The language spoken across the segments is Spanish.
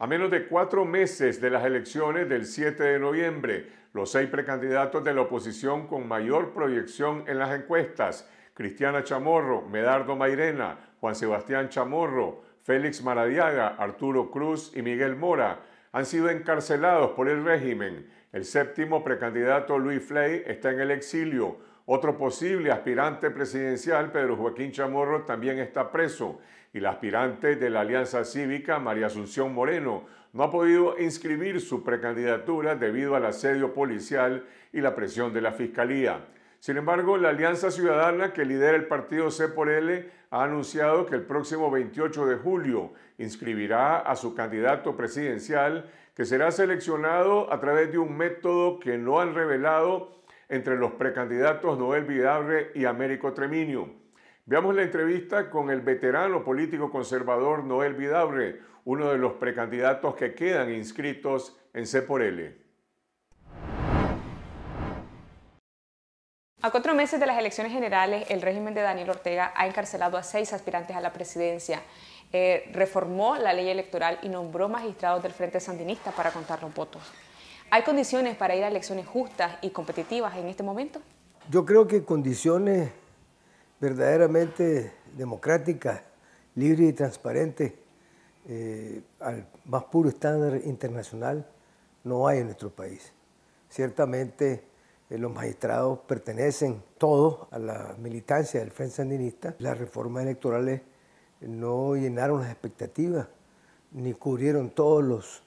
A menos de cuatro meses de las elecciones del 7 de noviembre, los seis precandidatos de la oposición con mayor proyección en las encuestas, Cristiana Chamorro, Medardo Mairena, Juan Sebastián Chamorro, Félix Maradiaga, Arturo Cruz y Miguel Mora, han sido encarcelados por el régimen. El séptimo precandidato Luis Fley está en el exilio. Otro posible aspirante presidencial, Pedro Joaquín Chamorro, también está preso y la aspirante de la Alianza Cívica, María Asunción Moreno, no ha podido inscribir su precandidatura debido al asedio policial y la presión de la Fiscalía. Sin embargo, la Alianza Ciudadana que lidera el partido C ha anunciado que el próximo 28 de julio inscribirá a su candidato presidencial que será seleccionado a través de un método que no han revelado entre los precandidatos Noel Vidabre y Américo Treminio. Veamos la entrevista con el veterano político conservador Noel Vidabre, uno de los precandidatos que quedan inscritos en C por L. A cuatro meses de las elecciones generales, el régimen de Daniel Ortega ha encarcelado a seis aspirantes a la presidencia, eh, reformó la ley electoral y nombró magistrados del Frente Sandinista para contar los votos. ¿Hay condiciones para ir a elecciones justas y competitivas en este momento? Yo creo que condiciones verdaderamente democrática, libre y transparente eh, al más puro estándar internacional no hay en nuestro país. Ciertamente eh, los magistrados pertenecen todos a la militancia del Frente Sandinista. Las reformas electorales no llenaron las expectativas ni cubrieron todos los,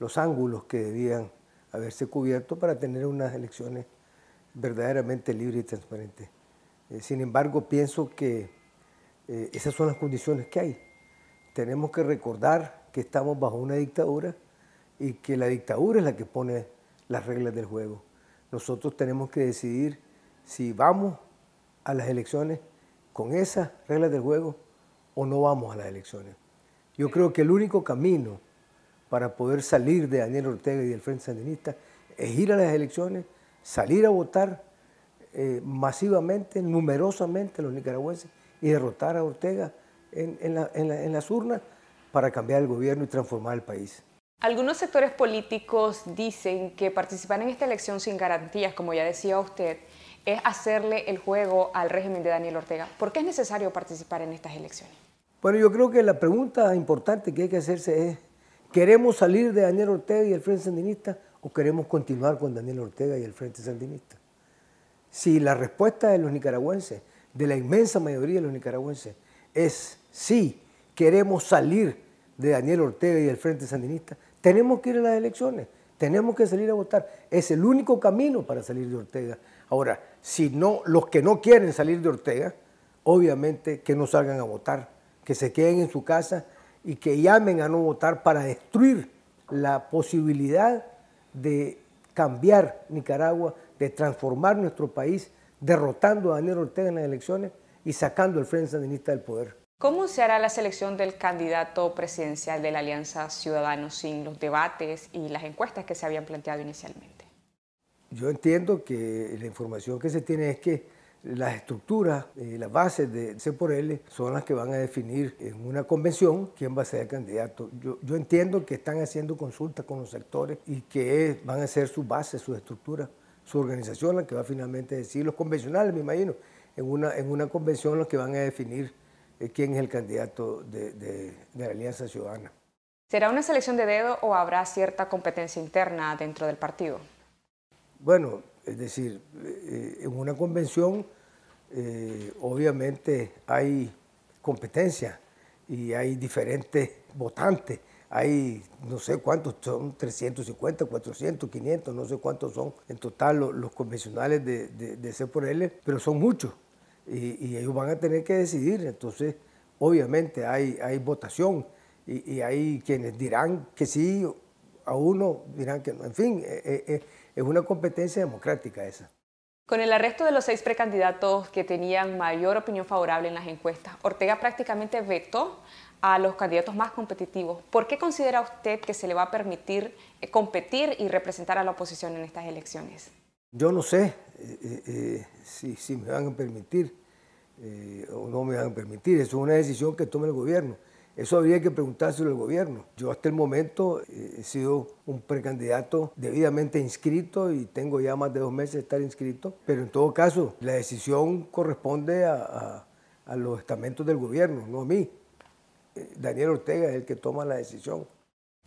los ángulos que debían haberse cubierto para tener unas elecciones verdaderamente libres y transparentes. Eh, sin embargo, pienso que eh, esas son las condiciones que hay. Tenemos que recordar que estamos bajo una dictadura y que la dictadura es la que pone las reglas del juego. Nosotros tenemos que decidir si vamos a las elecciones con esas reglas del juego o no vamos a las elecciones. Yo creo que el único camino para poder salir de Daniel Ortega y del Frente Sandinista es ir a las elecciones, salir a votar eh, masivamente, numerosamente los nicaragüenses y derrotar a Ortega en, en las urnas para cambiar el gobierno y transformar el país. Algunos sectores políticos dicen que participar en esta elección sin garantías, como ya decía usted, es hacerle el juego al régimen de Daniel Ortega. ¿Por qué es necesario participar en estas elecciones? Bueno, yo creo que la pregunta importante que hay que hacerse es, ¿queremos salir de Daniel Ortega y el Frente Sandinista o queremos continuar con Daniel Ortega y el Frente Sandinista? Si la respuesta de los nicaragüenses, de la inmensa mayoría de los nicaragüenses, es sí, queremos salir de Daniel Ortega y del Frente Sandinista, tenemos que ir a las elecciones, tenemos que salir a votar. Es el único camino para salir de Ortega. Ahora, si no, los que no quieren salir de Ortega, obviamente que no salgan a votar, que se queden en su casa y que llamen a no votar para destruir la posibilidad de cambiar Nicaragua de transformar nuestro país derrotando a Daniel Ortega en las elecciones y sacando al Frente Sandinista del poder. ¿Cómo se hará la selección del candidato presidencial de la Alianza Ciudadanos sin los debates y las encuestas que se habían planteado inicialmente? Yo entiendo que la información que se tiene es que las estructuras, y eh, las bases de C son las que van a definir en una convención quién va a ser el candidato. Yo, yo entiendo que están haciendo consultas con los sectores y que van a ser sus bases, sus estructuras su organización la que va finalmente a decir, los convencionales, me imagino, en una, en una convención los que van a definir eh, quién es el candidato de, la Alianza Ciudadana. ¿Será una selección de dedo o habrá cierta competencia interna dentro del partido? Bueno, es decir, eh, en una convención eh, obviamente hay competencia y hay diferentes votantes hay no sé cuántos son, 350, 400, 500, no sé cuántos son en total los, convencionales de, de, C por L, pero son muchos y, ellos van a tener que decidir. Entonces, obviamente hay, votación y, hay quienes dirán que sí a uno, dirán que no. En fin, eh, eh, eh, es una competencia democrática esa. Con el arresto de los seis precandidatos que tenían mayor opinión favorable en las encuestas, Ortega prácticamente vetó a los candidatos más competitivos. ¿Por qué considera usted que se le va a permitir eh, competir y representar a la oposición en estas elecciones? Yo no sé eh, eh, si, me van a permitir o no me van a permitir. es una decisión que tome el gobierno. Eso habría que preguntárselo al gobierno. Yo hasta el momento he sido un precandidato debidamente inscrito y tengo ya más de dos meses de estar inscrito, pero en todo caso la decisión corresponde a los estamentos del gobierno, no a mí. Daniel Ortega es el que toma la decisión.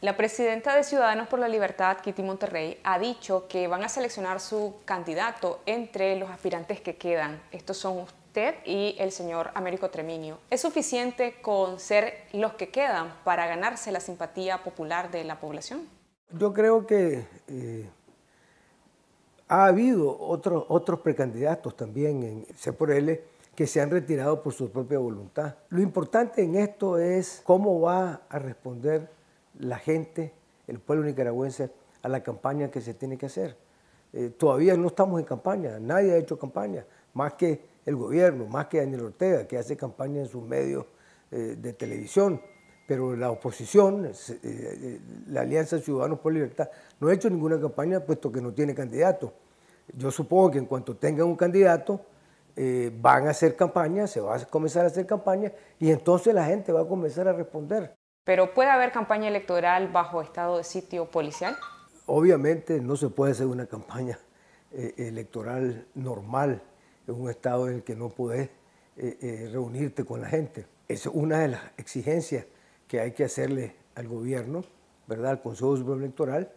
La presidenta de Ciudadanos por la Libertad, Kitty Monterrey, ha dicho que van a seleccionar su candidato entre los aspirantes que quedan. Estos son usted y el señor Américo Treminio. ¿Es suficiente con ser los que quedan para ganarse la simpatía popular de la población? Yo creo que eh, ha habido otros, otros precandidatos también en CPL que se han retirado por su propia voluntad. Lo importante en esto es cómo va a responder la gente, el pueblo nicaragüense, a la campaña que se tiene que hacer. Eh, todavía no estamos en campaña, nadie ha hecho campaña, más que el gobierno, más que Daniel Ortega, que hace campaña en sus medios eh, de televisión. Pero la oposición, eh, la Alianza Ciudadanos por Libertad, no ha hecho ninguna campaña puesto que no tiene candidato. Yo supongo que en cuanto tenga un candidato, eh, van a hacer campaña, se va a comenzar a hacer campaña y entonces la gente va a comenzar a responder. Pero puede haber campaña electoral bajo estado de sitio policial? Obviamente no se puede hacer una campaña eh, electoral normal en un estado en el que no puedes eh, reunirte con la gente. Es una de las exigencias que hay que hacerle al gobierno, ¿verdad? Al Consejo Supremo Electoral,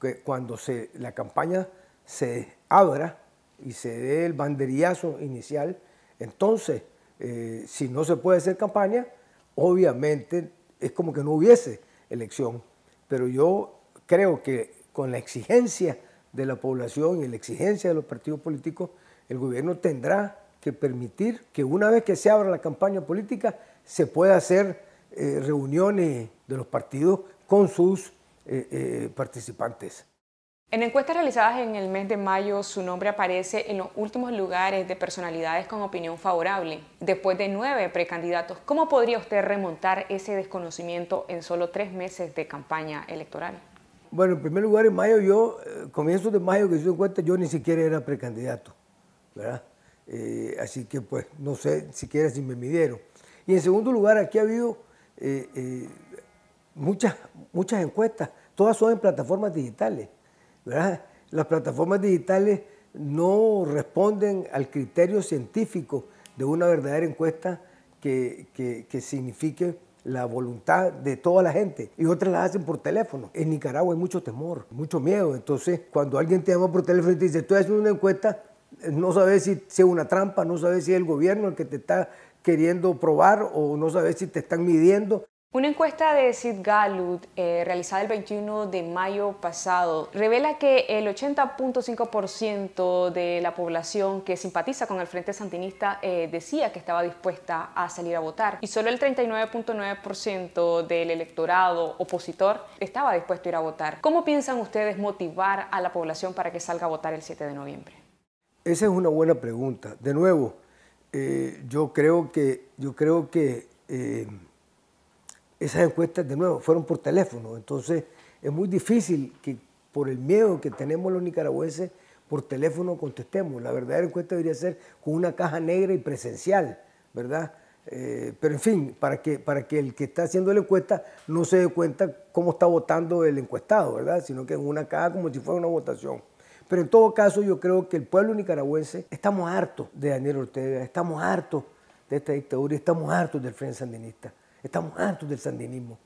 que cuando se, la campaña se abra, y se dé el banderillazo inicial, entonces, eh, si no se puede hacer campaña, obviamente es como que no hubiese elección. Pero yo creo que con la exigencia de la población y la exigencia de los partidos políticos, el gobierno tendrá que permitir que una vez que se abra la campaña política, se pueda hacer eh, reuniones de los partidos con sus eh, participantes. En encuestas realizadas en el mes de mayo, su nombre aparece en los últimos lugares de personalidades con opinión favorable, después de nueve precandidatos. ¿Cómo podría usted remontar ese desconocimiento en solo tres meses de campaña electoral? Bueno, en primer lugar, en mayo yo, eh, comienzos de mayo que se dio cuenta, yo ni siquiera era precandidato, ¿verdad? Eh, así que pues no sé siquiera si me midieron. Y en segundo lugar, aquí ha habido eh, muchas, muchas encuestas, todas son en plataformas digitales las plataformas digitales no responden al criterio científico de una verdadera encuesta que, que, signifique la voluntad de toda la gente y otras las hacen por teléfono. En Nicaragua hay mucho temor, mucho miedo. Entonces, cuando alguien te llama por teléfono y te dice, estoy haciendo una encuesta, no sabes si es una trampa, no sabes si es el gobierno el que te está queriendo probar o no sabes si te están midiendo. Una encuesta de Sid Gallup eh, realizada el 21 de mayo pasado revela que el 80.5% de la población que simpatiza con el Frente Santinista eh, decía que estaba dispuesta a salir a votar y solo el 39.9% del electorado opositor estaba dispuesto a ir a votar. ¿Cómo piensan ustedes motivar a la población para que salga a votar el 7 de noviembre? Esa es una buena pregunta. De nuevo, eh, yo creo que, yo creo que esas encuestas, de nuevo, fueron por teléfono. Entonces, es muy difícil que por el miedo que tenemos los nicaragüenses, por teléfono contestemos. La verdadera encuesta debería ser con una caja negra y presencial, ¿verdad? Eh, pero en fin, para que, para que el que está haciendo la encuesta no se dé cuenta cómo está votando el encuestado, ¿verdad? Sino que en una caja como si fuera una votación. Pero en todo caso, yo creo que el pueblo nicaragüense estamos hartos de Daniel Ortega, estamos hartos de esta dictadura y estamos hartos del Frente Sandinista. Estamos hartos del sandinismo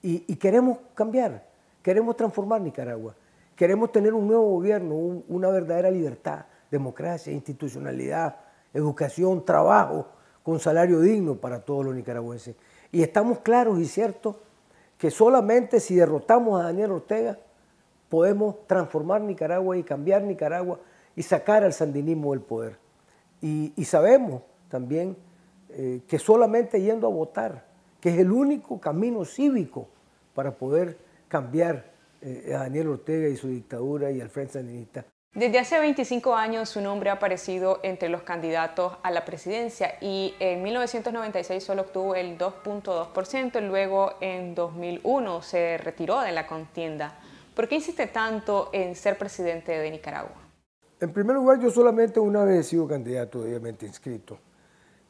y, queremos cambiar, queremos transformar Nicaragua, queremos tener un nuevo gobierno, una verdadera libertad, democracia, institucionalidad, educación, trabajo, con salario digno para todos los nicaragüenses. Y estamos claros y ciertos que solamente si derrotamos a Daniel Ortega podemos transformar Nicaragua y cambiar Nicaragua y sacar al sandinismo del poder. Y, sabemos también eh, que solamente yendo a votar que es el único camino cívico para poder cambiar eh, a Daniel Ortega y su dictadura y al Frente Sandinista. Desde hace 25 años su nombre ha aparecido entre los candidatos a la presidencia y en 1996 solo obtuvo el 2.2%, luego en 2001 se retiró de la contienda. ¿Por qué insiste tanto en ser presidente de Nicaragua? En primer lugar, yo solamente una vez he sido candidato, obviamente inscrito.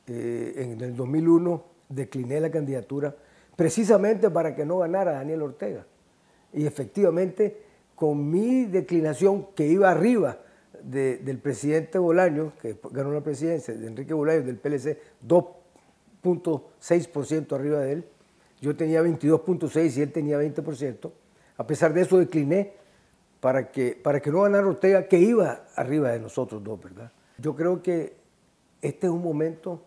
Eh, en el 2001 decliné la candidatura precisamente para que no ganara Daniel Ortega. Y efectivamente, con mi declinación que iba arriba del presidente Bolaño, que ganó la presidencia, de Enrique Bolaño, del PLC, 2.6% arriba de él, yo tenía 22.6 y él tenía 20%. A pesar de eso decliné para que, para que no ganara Ortega, que iba arriba de nosotros dos, ¿verdad? Yo creo que este es un momento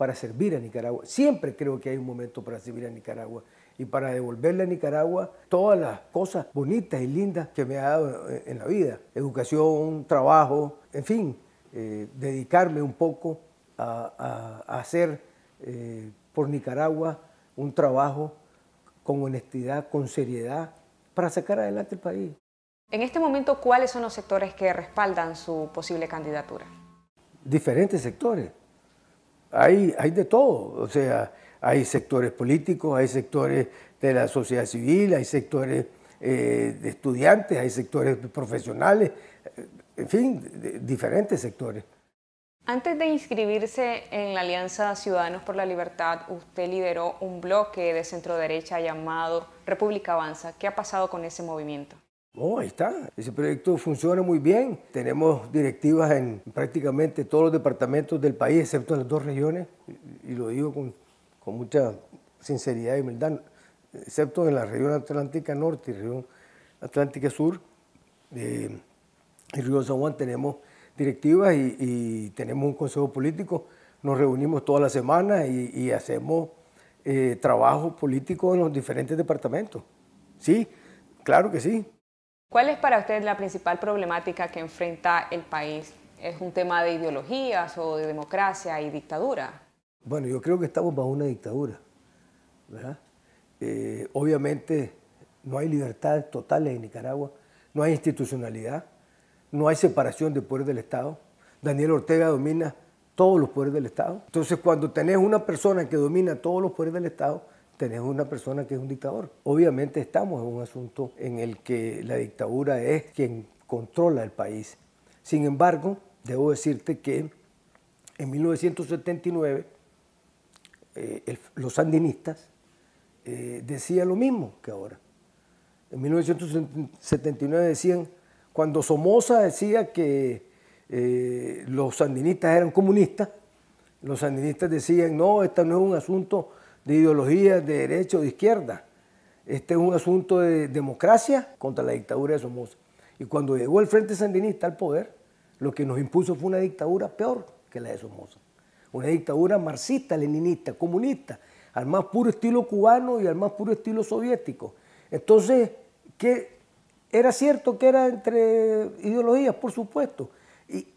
para servir a Nicaragua. Siempre creo que hay un momento para servir a Nicaragua y para devolverle a Nicaragua todas las cosas bonitas y lindas que me ha dado eh, en la vida. Educación, trabajo, en fin, eh, dedicarme un poco a, hacer eh, por Nicaragua un trabajo con honestidad, con seriedad, para sacar adelante el país. En este momento, ¿cuáles son los sectores que respaldan su posible candidatura? Diferentes sectores hay, de todo, o sea, hay sectores políticos, hay sectores de la sociedad civil, hay sectores eh, de estudiantes, hay sectores profesionales, en fin, diferentes sectores. Antes de inscribirse en la Alianza Ciudadanos por la Libertad, usted lideró un bloque de centro derecha llamado República Avanza. ¿Qué ha pasado con ese movimiento? Oh, ahí está. Ese proyecto funciona muy bien. Tenemos directivas en prácticamente todos los departamentos del país, excepto en las dos regiones, y lo digo con, mucha sinceridad y humildad, excepto en la región Atlántica Norte y región Atlántica Sur. Eh, en Río San Juan tenemos directivas y, tenemos un consejo político. Nos reunimos todas las semanas y, hacemos eh, trabajo político en los diferentes departamentos. Sí, claro que sí. ¿Cuál es para usted la principal problemática que enfrenta el país? ¿Es un tema de ideologías o de democracia y dictadura? Bueno, yo creo que estamos bajo una dictadura, ¿verdad? Eh, obviamente no hay libertades totales en Nicaragua, no hay institucionalidad, no hay separación de poderes del Estado. Daniel Ortega domina todos los poderes del Estado. Entonces, cuando tenés una persona que domina todos los poderes del Estado, tenemos una persona que es un dictador. Obviamente estamos en un asunto en el que la dictadura es quien controla el país. Sin embargo, debo decirte que en 1979 eh, los sandinistas eh, decían lo mismo que ahora. En 1979 decían, cuando Somoza decía que eh, los sandinistas eran comunistas, los sandinistas decían, no, este no es un asunto de ideologías de derecha o de izquierda. Este es un asunto de democracia contra la dictadura de Somoza. Y cuando llegó el Frente Sandinista al poder, lo que nos impuso fue una dictadura peor que la de Somoza. Una dictadura marxista, leninista, comunista, al más puro estilo cubano y al más puro estilo soviético. Entonces, que ¿era cierto que era entre ideologías? Por supuesto.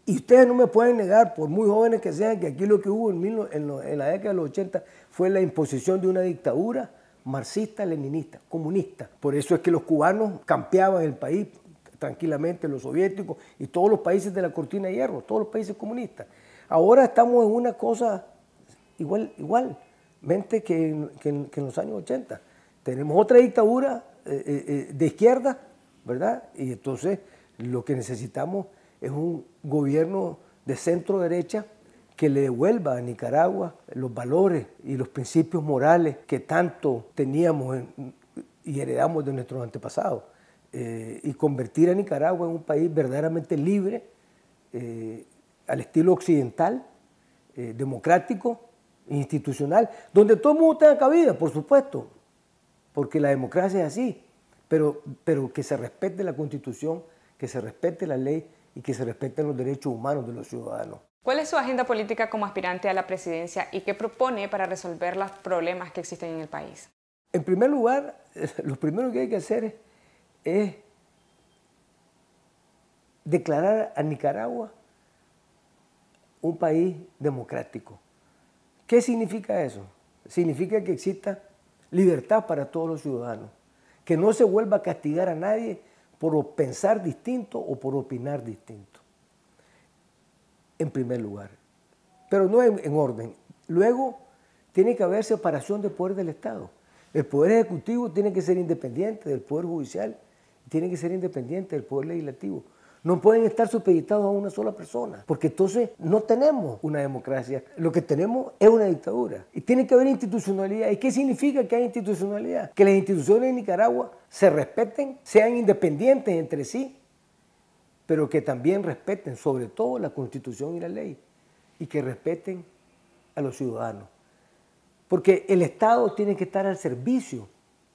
Y, ustedes no me pueden negar, por muy jóvenes que sean, que aquí lo que hubo en, en, la década de los 80 fue la imposición de una dictadura marxista, leninista, comunista. Por eso es que los cubanos campeaban el país tranquilamente, los soviéticos y todos los países de la cortina de hierro, todos los países comunistas. Ahora estamos en una cosa igual, igualmente que, en los años 80. Tenemos otra dictadura eh, eh, eh, de izquierda, ¿verdad? Y entonces lo que necesitamos es un gobierno de centro derecha que le devuelva a Nicaragua los valores y los principios morales que tanto teníamos y heredamos de nuestros antepasados, eh, y convertir a Nicaragua en un país verdaderamente libre, eh, al estilo occidental, eh, democrático, institucional, donde todo el mundo tenga cabida, por supuesto, porque la democracia es así, pero, pero que se respete la constitución, que se respete la ley y que se respeten los derechos humanos de los ciudadanos. ¿Cuál es su agenda política como aspirante a la presidencia y qué propone para resolver los problemas que existen en el país? En primer lugar, lo primero que hay que hacer es, declarar a Nicaragua un país democrático. ¿Qué significa eso? Significa que exista libertad para todos los ciudadanos, que no se vuelva a castigar a nadie por pensar distinto o por opinar distinto, en primer lugar. Pero no en, orden. Luego, tiene que haber separación de poder del Estado. El poder ejecutivo tiene que ser independiente del poder judicial, tiene que ser independiente del poder legislativo no pueden estar supeditados a una sola persona, porque entonces no tenemos una democracia, lo que tenemos es una dictadura. Y tiene que haber institucionalidad. ¿Y qué significa que hay institucionalidad? Que las instituciones de Nicaragua se respeten, sean independientes entre sí, pero que también respeten sobre todo la constitución y la ley, y que respeten a los ciudadanos. Porque el Estado tiene que estar al servicio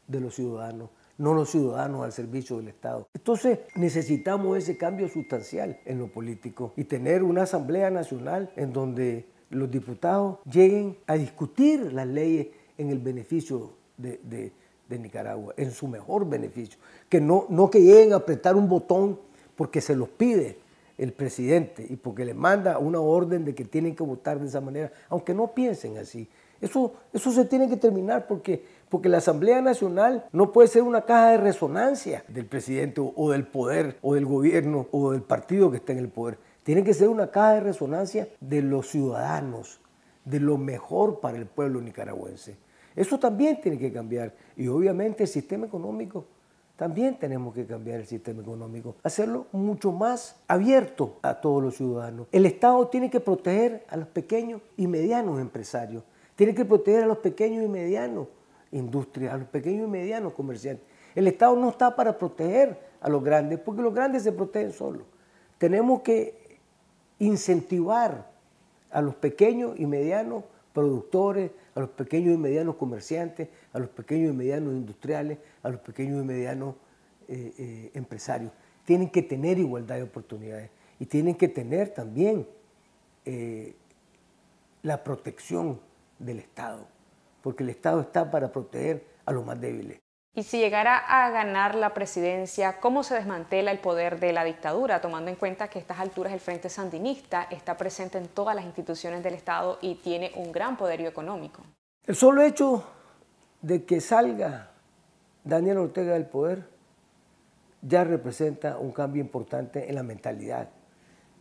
de los ciudadanos no los ciudadanos al servicio del Estado. Entonces necesitamos ese cambio sustancial en lo político y tener una Asamblea Nacional en donde los diputados lleguen a discutir las leyes en el beneficio de, Nicaragua, en su mejor beneficio, que no, no que lleguen a apretar un botón porque se los pide el presidente y porque le manda una orden de que tienen que votar de esa manera, aunque no piensen así. Eso, eso se tiene que terminar porque porque la Asamblea Nacional no puede ser una caja de resonancia del presidente o del poder o del gobierno o del partido que está en el poder. Tiene que ser una caja de resonancia de los ciudadanos, de lo mejor para el pueblo nicaragüense. Eso también tiene que cambiar y obviamente el sistema económico también tenemos que cambiar el sistema económico, hacerlo mucho más abierto a todos los ciudadanos. El Estado tiene que proteger a los pequeños y medianos empresarios, tiene que proteger a los pequeños y medianos industria, a los pequeños y medianos comerciantes. El Estado no está para proteger a los grandes, porque los grandes se protegen solos. Tenemos que incentivar a los pequeños y medianos productores, a los pequeños y medianos comerciantes, a los pequeños y medianos industriales, a los pequeños y medianos eh, eh, empresarios. Tienen que tener igualdad de oportunidades y tienen que tener también eh, la protección del Estado porque el Estado está para proteger a los más débiles. Y si llegara a ganar la presidencia, ¿cómo se desmantela el poder de la dictadura, tomando en cuenta que a estas alturas el Frente Sandinista está presente en todas las instituciones del Estado y tiene un gran poderío económico? El solo hecho de que salga Daniel Ortega del poder ya representa un cambio importante en la mentalidad,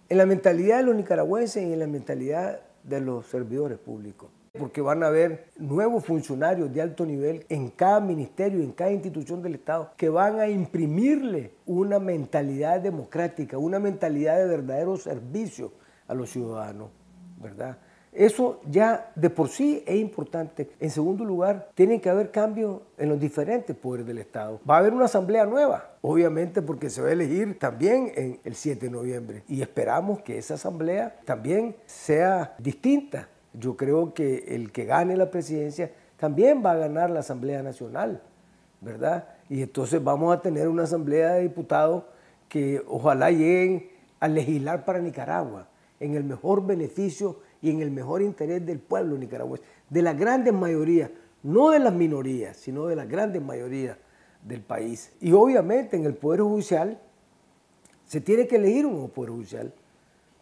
en la mentalidad de los nicaragüenses y en la mentalidad de los servidores públicos porque van a haber nuevos funcionarios de alto nivel en cada ministerio, en cada institución del Estado, que van a imprimirle una mentalidad democrática, una mentalidad de verdadero servicio a los ciudadanos, ¿verdad? Eso ya de por sí es importante. En segundo lugar, tiene que haber cambios en los diferentes poderes del Estado. Va a haber una asamblea nueva, obviamente porque se va a elegir también el 7 de noviembre. Y esperamos que esa asamblea también sea distinta yo creo que el que gane la presidencia también va a ganar la Asamblea Nacional, ¿verdad? Y entonces vamos a tener una Asamblea de Diputados que ojalá lleguen a legislar para Nicaragua en el mejor beneficio y en el mejor interés del pueblo nicaragüense, de la grandes mayoría, no de las minorías, sino de la grandes mayoría del país. Y obviamente en el Poder Judicial se tiene que elegir un Poder Judicial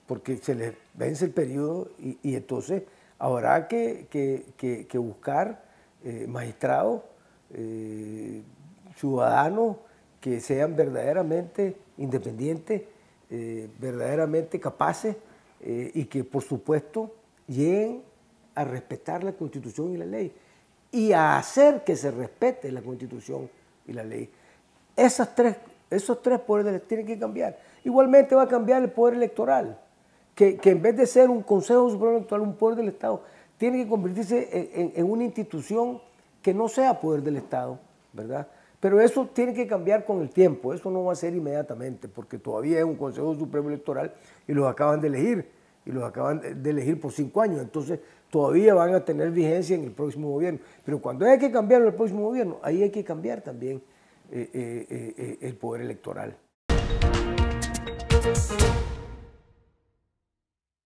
porque se le vence el periodo y entonces Habrá que, buscar eh, magistrados, eh, ciudadanos que sean verdaderamente independientes, eh, verdaderamente capaces y que por supuesto lleguen a respetar la constitución y la ley y a hacer que se respete la constitución y la ley. Esas esos tres poderes tienen que cambiar. Igualmente va a cambiar el poder electoral que, en vez de ser un Consejo Supremo Electoral, un poder del Estado, tiene que convertirse en, una institución que no sea poder del Estado, ¿verdad? Pero eso tiene que cambiar con el tiempo, eso no va a ser inmediatamente, porque todavía es un Consejo Supremo Electoral y los acaban de elegir, y los acaban de elegir por cinco años, entonces todavía van a tener vigencia en el próximo gobierno. Pero cuando hay que cambiarlo el próximo gobierno, ahí hay que cambiar también eh, eh, eh, el poder electoral.